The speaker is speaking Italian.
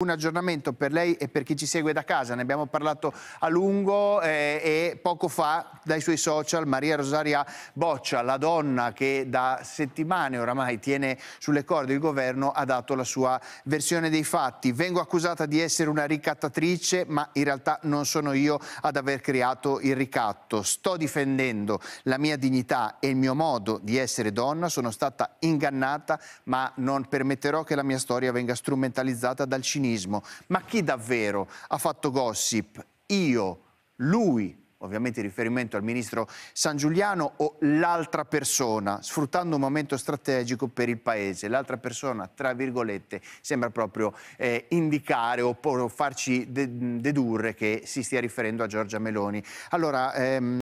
Un aggiornamento per lei e per chi ci segue da casa, ne abbiamo parlato a lungo eh, e poco fa dai suoi social Maria Rosaria Boccia, la donna che da settimane oramai tiene sulle corde il governo, ha dato la sua versione dei fatti. Vengo accusata di essere una ricattatrice, ma in realtà non sono io ad aver creato il ricatto. Sto difendendo la mia dignità e il mio modo di essere donna, sono stata ingannata, ma non permetterò che la mia storia venga strumentalizzata dal cinismo cinismo, ma chi davvero ha fatto gossip? Io, lui, ovviamente in riferimento al ministro San Giuliano, o l'altra persona, sfruttando un momento strategico per il Paese. L'altra persona, tra virgolette, sembra proprio eh, indicare o farci de dedurre che si stia riferendo a Giorgia Meloni. Allora, ehm...